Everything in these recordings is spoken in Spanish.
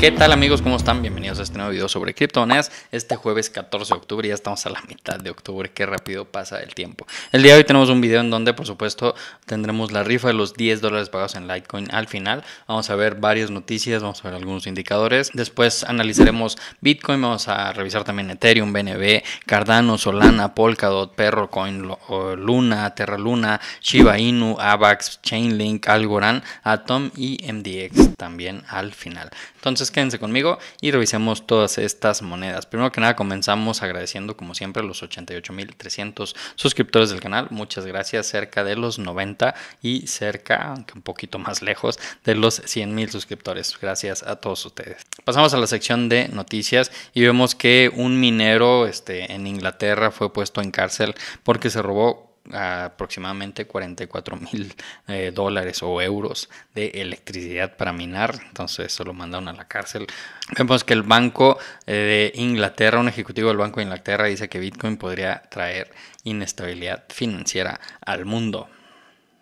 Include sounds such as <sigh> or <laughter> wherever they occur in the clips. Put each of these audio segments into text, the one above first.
¿Qué tal amigos? ¿Cómo están? Bienvenidos a este nuevo video sobre criptomonedas. Este jueves 14 de octubre, ya estamos a la mitad de octubre, qué rápido pasa el tiempo. El día de hoy tenemos un video en donde por supuesto tendremos la rifa de los 10 dólares pagados en Litecoin al final. Vamos a ver varias noticias, vamos a ver algunos indicadores. Después analizaremos Bitcoin, vamos a revisar también Ethereum, BNB, Cardano, Solana, Polkadot, Perrocoin, Luna, Terra Luna, Shiba Inu, Avax, Chainlink, Algorand, Atom y MDX también al final. Entonces quédense conmigo y revisemos todas estas monedas. Primero que nada comenzamos agradeciendo como siempre a los 88.300 suscriptores del canal. Muchas gracias, cerca de los 90 y cerca, aunque un poquito <laughs> más lejos, de los 100.000 suscriptores. Gracias a todos ustedes. Pasamos a la sección de noticias y vemos que un minero este, en Inglaterra fue puesto en cárcel porque se robó aproximadamente 44 mil eh, dólares o euros de electricidad para minar. Entonces eso lo mandaron a la cárcel. Vemos que el Banco eh, de Inglaterra, un ejecutivo del Banco de Inglaterra dice que Bitcoin podría traer inestabilidad financiera al mundo.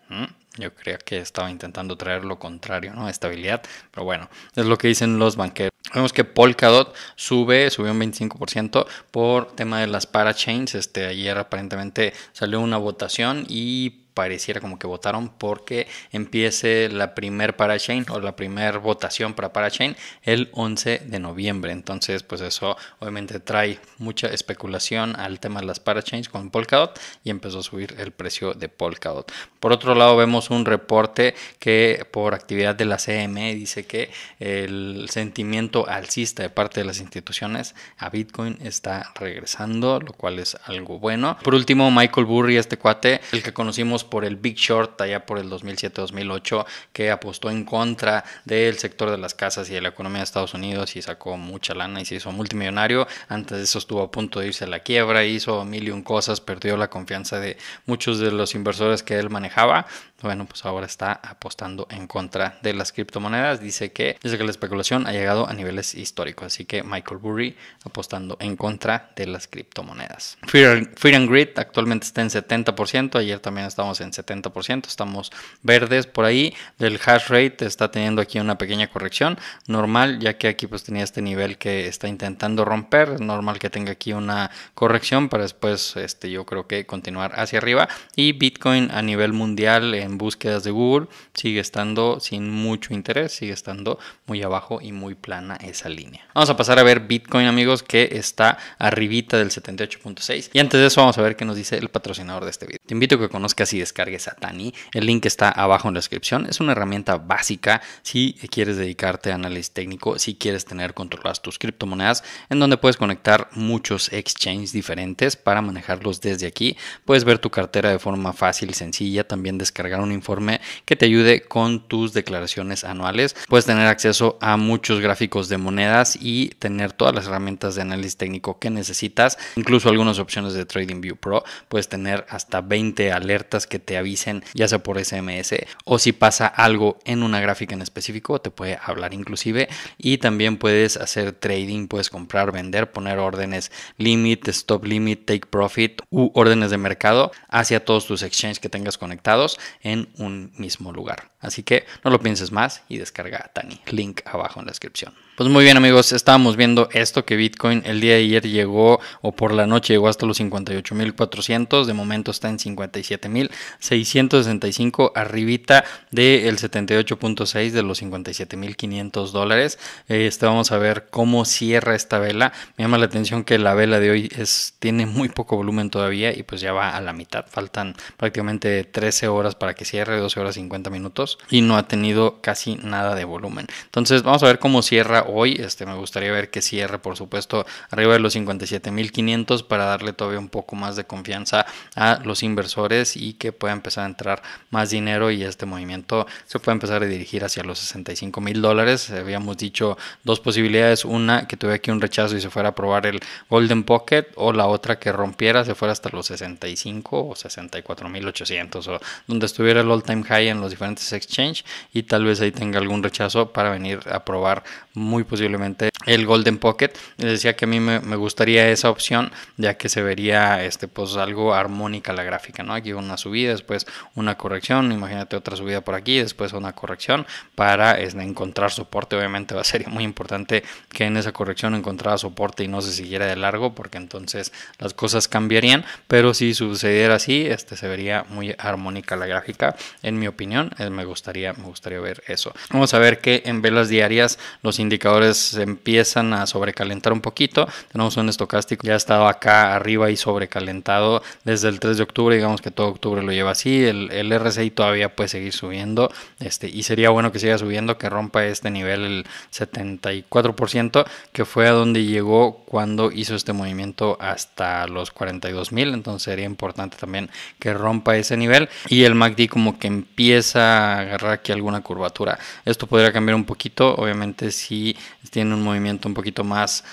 ¿Mm? Yo creía que estaba intentando traer lo contrario, ¿no? Estabilidad, pero bueno, es lo que dicen los banqueros. Vemos que Polkadot sube, subió un 25% por tema de las parachains. Este, ayer aparentemente salió una votación y pareciera como que votaron porque empiece la primer parachain o la primer votación para parachain el 11 de noviembre. Entonces, pues eso obviamente trae mucha especulación al tema de las parachains con Polkadot y empezó a subir el precio de Polkadot. Por otro lado, vemos un reporte que por actividad de la CME dice que el sentimiento alcista de parte de las instituciones a Bitcoin está regresando, lo cual es algo bueno. Por último, Michael Burry, este cuate, el que conocimos por el Big Short allá por el 2007-2008, que apostó en contra del sector de las casas y de la economía de Estados Unidos y sacó mucha lana y se hizo multimillonario. Antes de eso estuvo a punto de irse a la quiebra, hizo mil y un cosas, perdió la confianza de muchos de los inversores que él manejaba bueno, pues ahora está apostando en contra de las criptomonedas. Dice que dice que la especulación ha llegado a niveles históricos. Así que Michael Burry apostando en contra de las criptomonedas. Fear, and Greed actualmente está en 70%. Ayer también estamos en 70%. Estamos verdes por ahí. el hash rate está teniendo aquí una pequeña corrección. Normal, ya que aquí pues tenía este nivel que está intentando romper. Es normal que tenga aquí una corrección para después este, yo creo que continuar hacia arriba. Y Bitcoin a nivel mundial en búsquedas de Google sigue estando sin mucho interés, sigue estando muy abajo y muy plana esa línea. Vamos a pasar a ver Bitcoin amigos que está arribita del 78.6 y antes de eso vamos a ver qué nos dice el patrocinador de este video. Te invito a que conozcas y descargues a Tani, el link está abajo en la descripción, es una herramienta básica si quieres dedicarte a análisis técnico, si quieres tener controladas tus criptomonedas, en donde puedes conectar muchos exchanges diferentes para manejarlos desde aquí, puedes ver tu cartera de forma fácil y sencilla, también descargar un informe que te ayude con tus declaraciones anuales. Puedes tener acceso a muchos gráficos de monedas y tener todas las herramientas de análisis técnico que necesitas, incluso algunas opciones de trading TradingView Pro. Puedes tener hasta 20 alertas que te avisen, ya sea por SMS o si pasa algo en una gráfica en específico, te puede hablar inclusive. Y también puedes hacer trading, puedes comprar, vender, poner órdenes limit, stop limit, take profit u órdenes de mercado hacia todos tus exchanges que tengas conectados en un mismo lugar. Así que no lo pienses más y descarga Tani. Link abajo en la descripción. Pues muy bien amigos, estábamos viendo esto que Bitcoin el día de ayer llegó o por la noche llegó hasta los 58.400, de momento está en 57.665, arribita del 78.6 de los 57.500 dólares. Este vamos a ver cómo cierra esta vela. Me llama la atención que la vela de hoy es, tiene muy poco volumen todavía y pues ya va a la mitad, faltan prácticamente 13 horas para que cierre, 12 horas 50 minutos y no ha tenido casi nada de volumen. Entonces vamos a ver cómo cierra hoy. Este, me gustaría ver que cierre, por supuesto, arriba de los 57.500 para darle todavía un poco más de confianza a los inversores y que pueda empezar a entrar más dinero y este movimiento se puede empezar a dirigir hacia los 65 mil dólares. Habíamos dicho dos posibilidades, una que tuviera aquí un rechazo y se fuera a probar el Golden Pocket o la otra que rompiera, se fuera hasta los 65 o 64 mil 800 o donde estuviera el all time high en los diferentes Exchange y tal vez ahí tenga algún rechazo para venir a probar muy posiblemente el Golden Pocket. Les decía que a mí me, gustaría esa opción, ya que se vería este, pues, algo armónica la gráfica, ¿no? Aquí una subida, después una corrección, imagínate otra subida por aquí, después una corrección para este, encontrar soporte. Obviamente va a <laughs> ser muy importante que en esa corrección encontrara soporte y no se siguiera de largo, porque entonces las cosas cambiarían, pero si sucediera así, este, se vería muy armónica la gráfica, en mi opinión, eh, me, gustaría, me gustaría ver eso. Vamos a ver que en velas diarias los indicadores se empiezan a sobrecalentar un poquito. Tenemos un estocástico ya ha estado acá arriba y sobrecalentado desde el 3 de octubre, digamos que todo octubre lo lleva así, el, el RSI todavía puede seguir subiendo este, y sería bueno que siga subiendo, que rompa este nivel el 74%, que fue a donde llegó cuando hizo este movimiento hasta los 42 mil, entonces sería importante también que rompa ese nivel y el MACD como que empieza a agarrar aquí alguna curvatura. Esto podría cambiar un poquito, obviamente si tiene un movimiento un poquito más,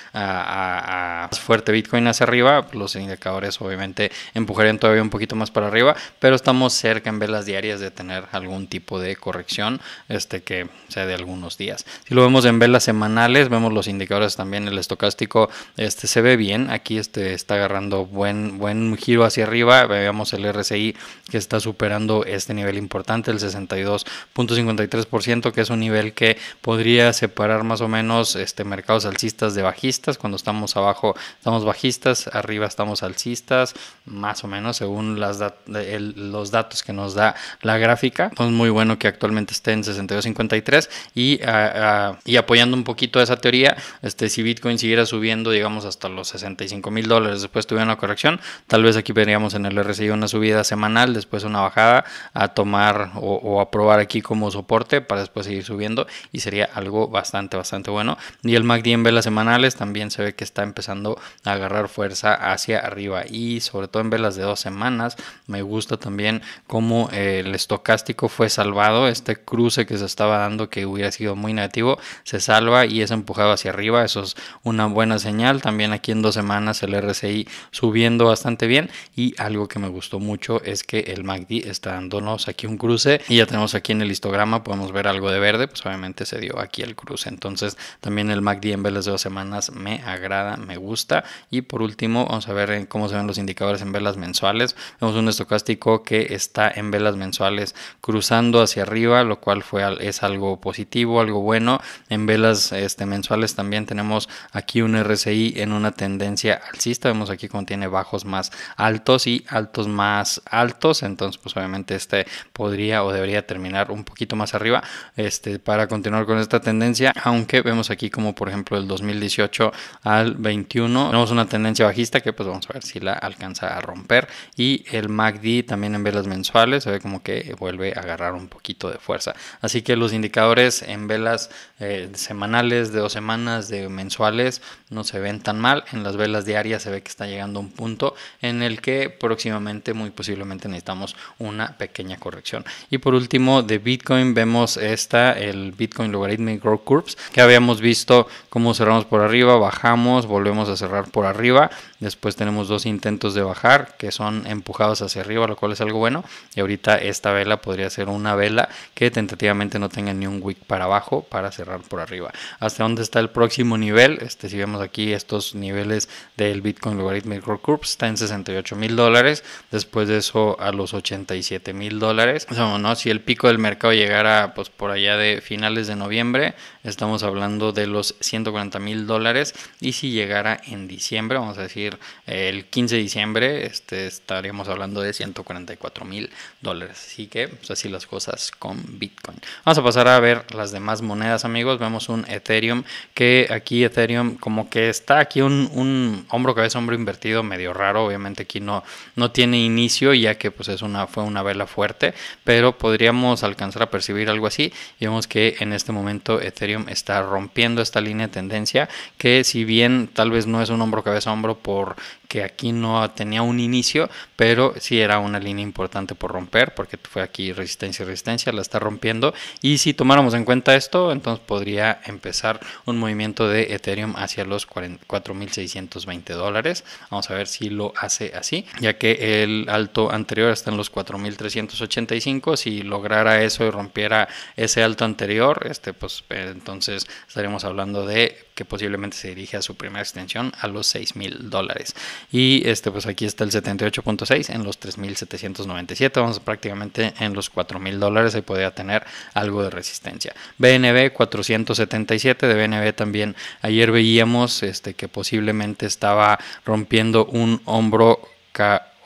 fuerte Bitcoin hacia arriba, los indicadores obviamente empujarían todavía un poquito más para arriba, pero estamos cerca en velas diarias de tener algún tipo de corrección este, que sea de algunos días. Si lo vemos en velas semanales, vemos los indicadores también, el estocástico este, se ve bien, aquí este, está agarrando buen, buen giro hacia arriba, veamos el RSI que está superando este nivel importante, el 62.53%, que es un nivel que podría separar más o menos este mercados alcistas de bajistas. Cuando estamos abajo estamos bajistas, arriba estamos alcistas, más o menos según las los datos que nos da la gráfica. Es pues muy bueno que actualmente esté en 62.53 y, ah, ah, y apoyando un poquito esa teoría, este, si Bitcoin siguiera subiendo, digamos, hasta los 65 mil dólares, después tuviera una corrección, tal vez aquí veríamos en el RSI una subida semanal, después una bajada a tomar o, o a probar aquí como soporte para después seguir subiendo y sería algo bastante, bastante bueno. Y el MACD en velas semanales también se ve que está empezando a agarrar fuerza hacia arriba y sobre todo en velas de dos semanas me gusta también cómo eh, el estocástico fue salvado, este cruce que se estaba dando que hubiera sido muy negativo se salva y es empujado hacia arriba, eso es una buena señal, también aquí en dos semanas el RSI subiendo bastante bien y algo que me gustó mucho es que el MACD está dándonos aquí un cruce y ya tenemos aquí en el histograma podemos ver algo de verde, pues obviamente se dio aquí el cruce, entonces también el MACD en velas de dos semanas me agrada, me gusta. Y por último, vamos a ver cómo se ven los indicadores en velas mensuales. Vemos un estocástico que está en velas mensuales cruzando hacia arriba, lo cual fue, es algo positivo, algo bueno. En velas este, mensuales también tenemos aquí un RSI en una tendencia alcista. Vemos aquí tiene bajos más altos y altos más altos. Entonces, pues obviamente este podría o debería terminar un poquito más arriba este, para continuar con esta tendencia. Aunque vemos aquí como por por ejemplo, del 2018 al 21. Tenemos una tendencia bajista que pues vamos a ver si la alcanza a romper. Y el MACD también en velas mensuales se ve como que vuelve a agarrar un poquito de fuerza. Así que los indicadores en velas eh, semanales, de dos semanas, de mensuales, no se ven tan mal. En las velas diarias se ve que está llegando un punto en el que próximamente, muy posiblemente, necesitamos una pequeña corrección. Y por último, de Bitcoin vemos esta, el Bitcoin Logarithmic Growth Curves, que habíamos visto cómo cerramos por arriba, bajamos, volvemos a cerrar por arriba, después tenemos dos intentos de bajar que son empujados hacia arriba, lo cual es algo bueno, y ahorita esta vela podría ser una vela que tentativamente no tenga ni un wick para abajo para cerrar por arriba. ¿Hasta dónde está el próximo nivel? Este, si vemos aquí estos niveles del Bitcoin Logarithmic Group está en 68 mil dólares, después de eso a los 87 mil dólares. ¿no? Si el pico del mercado llegara pues por allá de finales de noviembre, estamos hablando de los 140 mil dólares y si llegara en diciembre, vamos a decir el 15 de diciembre, este, estaríamos hablando de 144 mil dólares. Así que pues, así las cosas con Bitcoin. Vamos a pasar a ver las demás monedas, amigos. Vemos un Ethereum que aquí Ethereum como que está aquí un, un hombro cabeza, hombro invertido medio raro. Obviamente aquí no, no tiene inicio ya que pues es una, fue una vela fuerte, pero podríamos alcanzar a percibir algo así. Y vemos que en este momento Ethereum está rompiendo esta línea de tendencia, que si bien tal vez no es un hombro cabeza hombro por que aquí no tenía un inicio, pero sí era una línea importante por romper, porque fue aquí resistencia y resistencia, la está rompiendo. Y si tomáramos en cuenta esto, entonces podría empezar un movimiento de Ethereum hacia los 4.620 dólares. Vamos a ver si lo hace así, ya que el alto anterior está en los 4.385. Si lograra eso y rompiera ese alto anterior, este, pues eh, entonces estaríamos hablando de que posiblemente se dirige a su primera extensión a los 6 mil dólares. Y este, pues aquí está el 78.6 en los 3.797, vamos prácticamente en los 4 mil dólares, ahí podría tener algo de resistencia. BNB 477 de BNB también, ayer veíamos este, que posiblemente estaba rompiendo un hombro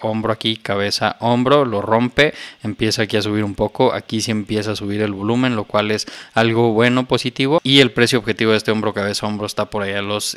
hombro aquí, cabeza, hombro, lo rompe, empieza aquí a subir un poco, aquí sí empieza a subir el volumen, lo cual es algo bueno, positivo, y el precio objetivo de este hombro, cabeza, hombro está por ahí a los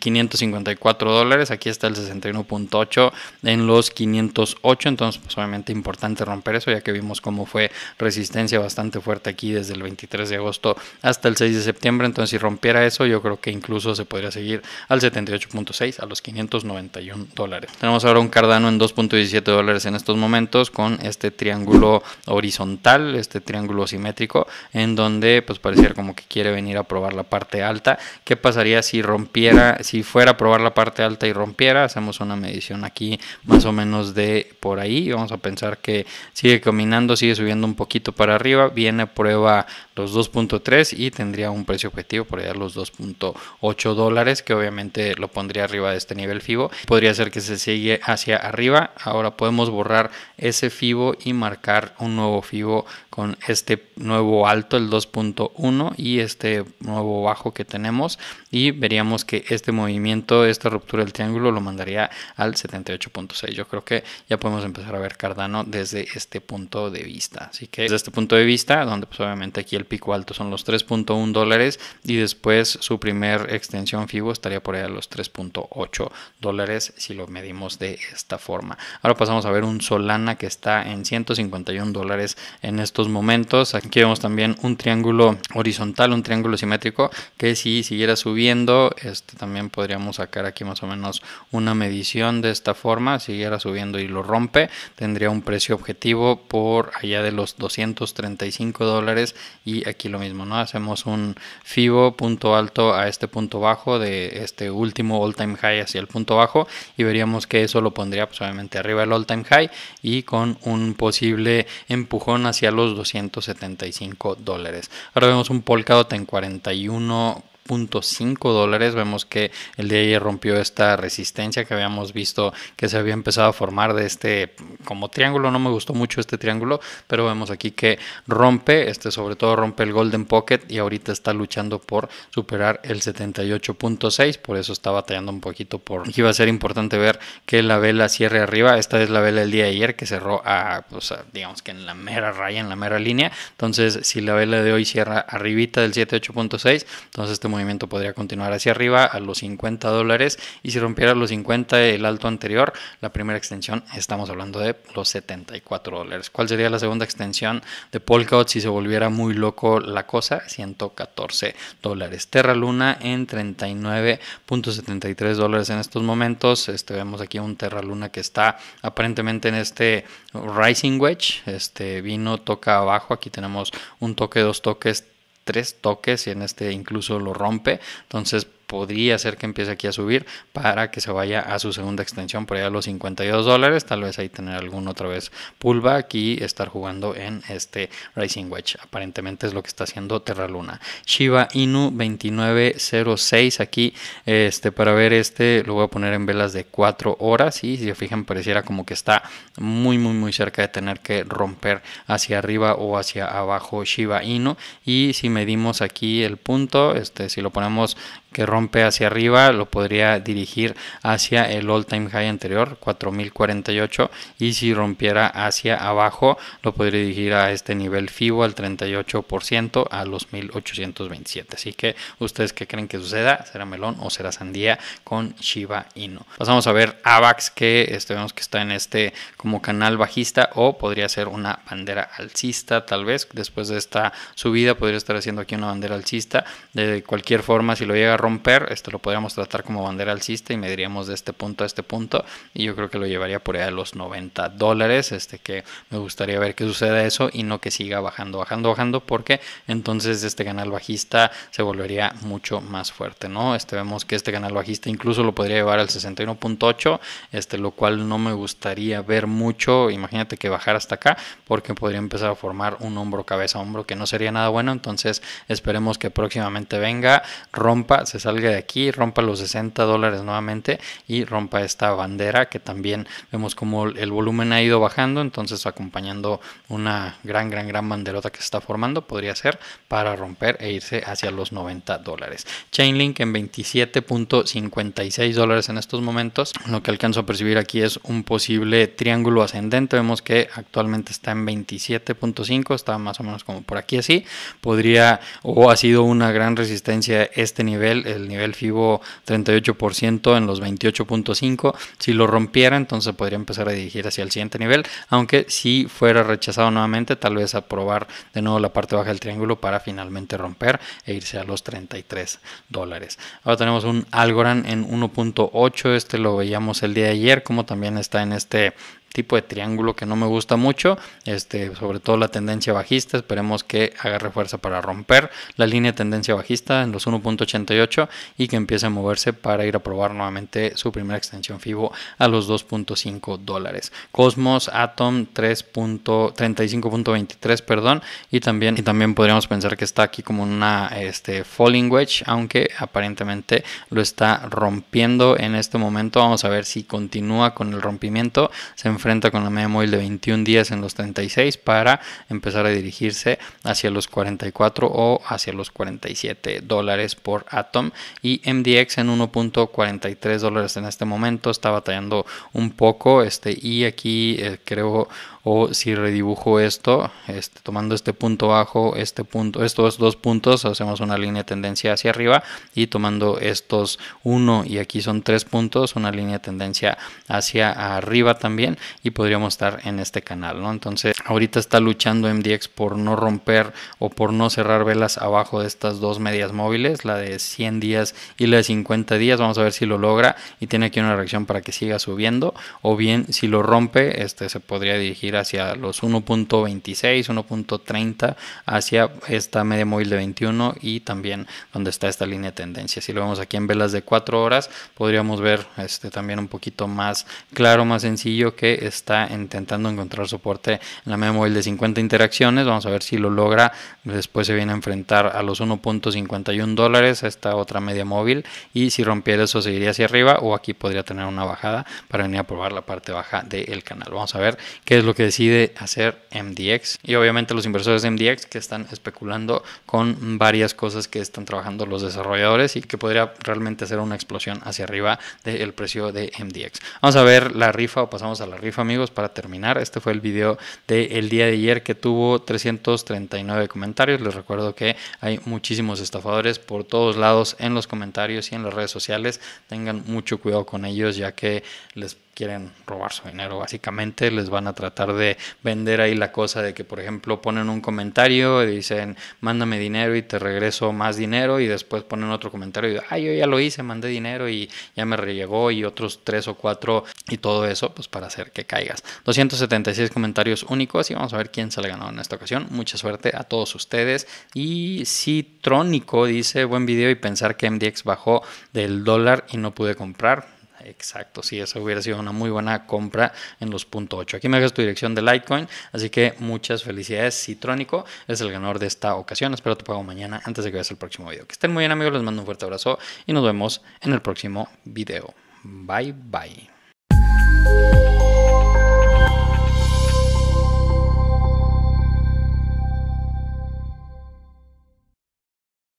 554 dólares, aquí está el 61.8 en los 508, entonces pues obviamente importante romper eso, ya que vimos cómo fue resistencia bastante fuerte aquí desde el 23 de agosto hasta el 6 de septiembre, entonces si rompiera eso, yo creo que incluso se podría seguir al 78.6 a los 591 dólares. Tenemos ahora un Cardano 2.17 dólares en estos momentos con este triángulo horizontal, este triángulo simétrico, en donde pues pareciera como que quiere venir a probar la parte alta. ¿Qué pasaría si rompiera, si fuera a probar la parte alta y rompiera? Hacemos una medición aquí más o menos de por ahí. Vamos a pensar que sigue caminando, sigue subiendo un poquito para arriba, viene a prueba los 2.3 y tendría un precio objetivo por allá los 2.8 dólares, que obviamente lo pondría arriba de este nivel FIBO. Podría ser que se sigue hacia arriba Ahora podemos borrar ese FIBO y marcar un nuevo FIBO con este nuevo alto, el 2.1 y este nuevo bajo que tenemos. Y veríamos que este movimiento, esta ruptura del triángulo lo mandaría al 78.6. Yo creo que ya podemos empezar a ver Cardano desde este punto de vista. Así que desde este punto de vista, donde pues obviamente aquí el pico alto son los 3.1 dólares y después su primer extensión FIBO estaría por ahí a los 3.8 dólares si lo medimos de esta forma. Ahora pasamos a ver un Solana que está en 151 dólares en estos momentos. Aquí vemos también un triángulo horizontal, un triángulo simétrico que si siguiera subiendo, este también podríamos sacar aquí más o menos una medición de esta forma. Si siguiera subiendo y lo rompe, tendría un precio objetivo por allá de los 235 dólares y aquí lo mismo, ¿no? Hacemos un FIBO punto alto a este punto bajo de este último all time high hacia el punto bajo y veríamos que eso lo pondría pues, obviamente arriba el all time high y con un posible empujón hacia los 275 dólares. Ahora vemos un Polkadot en 41 5 dólares. Vemos que el día de ayer rompió esta resistencia que habíamos visto que se había empezado a formar de este como triángulo. No me gustó mucho este triángulo, pero vemos aquí que rompe, este sobre todo rompe el Golden Pocket y ahorita está luchando por superar el 78.6. Por eso está batallando un poquito por... Aquí va a ser importante ver que la vela cierre arriba. Esta es la vela del día de ayer que cerró pues, a, digamos que en la mera raya, en la mera línea. Entonces, si la vela de hoy cierra arribita del 78.6, entonces este movimiento podría continuar hacia arriba a los 50 dólares y si rompiera los 50 el alto anterior, la primera extensión estamos hablando de los 74 dólares. ¿Cuál sería la segunda extensión de Polkadot si se volviera muy loco la cosa? 114 dólares. Terra Luna en 39.73 dólares en estos momentos. Este, vemos aquí un Terra Luna que está aparentemente en este Rising Wedge. Este vino, toca abajo. Aquí tenemos un toque, dos toques, tres toques y en este incluso lo rompe. Entonces podría ser que empiece aquí a subir para que se vaya a su segunda extensión por allá a los 52 dólares. Tal vez ahí tener algún otra vez pullback y estar jugando en este Racing Wedge. Aparentemente es lo que está haciendo Terra Luna. Shiba Inu 2906 aquí este para ver este lo voy a poner en velas de 4 horas y si se fijan pareciera como que está muy muy muy cerca de tener que romper hacia arriba o hacia abajo Shiba Inu y si medimos aquí el punto este si lo ponemos que rompe hacia arriba, lo podría dirigir hacia el all time high anterior, 4048, y si rompiera hacia abajo, lo podría dirigir a este nivel FIBO al 38%, a los 1827. Así que, ¿ustedes qué creen que suceda? ¿Será melón o será sandía con Shiba Inu? Pasamos a ver AVAX, que este, vemos que está en este como canal bajista, o podría ser una bandera alcista, tal vez, después de esta subida, podría estar haciendo aquí una bandera alcista. De cualquier forma, si lo llega a romper, esto lo podríamos tratar como bandera alcista y mediríamos de este punto a este punto y yo creo que lo llevaría por allá a los 90 dólares, este que me gustaría ver que suceda eso y no que siga bajando, bajando, bajando, porque entonces este canal bajista se volvería mucho más fuerte, ¿no? Este vemos que este canal bajista incluso lo podría llevar al 61.8, este lo cual no me gustaría ver mucho, imagínate que bajar hasta acá, porque podría empezar a formar un hombro cabeza hombro que no sería nada bueno, entonces esperemos que próximamente venga, rompa se salga de aquí, rompa los 60 dólares nuevamente y rompa esta bandera que también vemos como el volumen ha ido bajando, entonces acompañando una gran, gran, gran banderota que se está formando, podría ser para romper e irse hacia los 90 dólares. Chainlink en 27.56 dólares en estos momentos, lo que alcanzo a percibir aquí es un posible triángulo ascendente, vemos que actualmente está en 27.5, está más o menos como por aquí así, podría o ha sido una gran resistencia este nivel el nivel FIBO 38% en los 28.5. Si lo rompiera, entonces podría empezar a dirigir hacia el siguiente nivel, aunque si fuera rechazado nuevamente, tal vez aprobar de nuevo la parte baja del triángulo para finalmente romper e irse a los 33 dólares. Ahora tenemos un Algorand en 1.8, este lo veíamos el día de ayer, como también está en este tipo de triángulo que no me gusta mucho, este, sobre todo la tendencia bajista, esperemos que agarre fuerza para romper la línea de tendencia bajista en los 1.88 y que empiece a moverse para ir a probar nuevamente su primera extensión FIBO a los 2.5 dólares. Cosmos, Atom 3.35.23, perdón, y también, y también podríamos pensar que está aquí como una este, falling wedge, aunque aparentemente lo está rompiendo en este momento. Vamos a ver si continúa con el rompimiento. Se con la media móvil de 21 días en los 36 para empezar a dirigirse hacia los 44 o hacia los 47 dólares por Atom y MDX en 1.43 dólares en este momento está batallando un poco este y aquí eh, creo o si redibujo esto este, tomando este punto bajo este punto estos dos puntos hacemos una línea de tendencia hacia arriba y tomando estos uno y aquí son tres puntos una línea de tendencia hacia arriba también y podríamos estar en este canal, ¿no? Entonces, ahorita está luchando MDX por no romper o por no cerrar velas abajo de estas dos medias móviles, la de 100 días y la de 50 días. Vamos a ver si lo logra y tiene aquí una reacción para que siga subiendo o bien si lo rompe, este se podría dirigir hacia los 1.26, 1.30 hacia esta media móvil de 21 y también donde está esta línea de tendencia. Si lo vemos aquí en velas de 4 horas, podríamos ver este también un poquito más claro, más sencillo que está intentando encontrar soporte en la media móvil de 50 interacciones. Vamos a ver si lo logra. Después se viene a enfrentar a los 1.51 dólares, a esta otra media móvil. Y si rompiera eso, seguiría hacia arriba o aquí podría tener una bajada para venir a probar la parte baja del canal. Vamos a ver qué es lo que decide hacer MDX. Y obviamente los inversores de MDX que están especulando con varias cosas que están trabajando los desarrolladores y que podría realmente hacer una explosión hacia arriba del precio de MDX. Vamos a ver la rifa o pasamos a la rifa, amigos, para terminar. Este fue el video del día de ayer que tuvo 339 comentarios. Les recuerdo que hay muchísimos estafadores por todos lados en los comentarios y en las redes sociales. Tengan mucho cuidado con ellos, ya que les quieren robar su dinero, básicamente les van a tratar de vender ahí la cosa de que, por ejemplo, ponen un comentario y dicen, mándame dinero y te regreso más dinero y después ponen otro comentario y, yo ya lo hice, mandé dinero y ya me rellegó y otros tres o cuatro y todo eso, pues para hacer que caigas. 276 comentarios únicos y vamos a ver quién se le ganó en esta ocasión. Mucha suerte a todos ustedes. Y Citrónico dice, buen video y pensar que MDX bajó del dólar y no pude comprar exacto. Sí, eso hubiera sido una muy buena compra en los punto .8. Aquí me dejas tu dirección de Litecoin, así que muchas felicidades. Citrónico es el ganador de esta ocasión. Espero te pago mañana antes de que veas el próximo video. Que estén muy bien amigos, les mando un fuerte abrazo y nos vemos en el próximo video. Bye bye.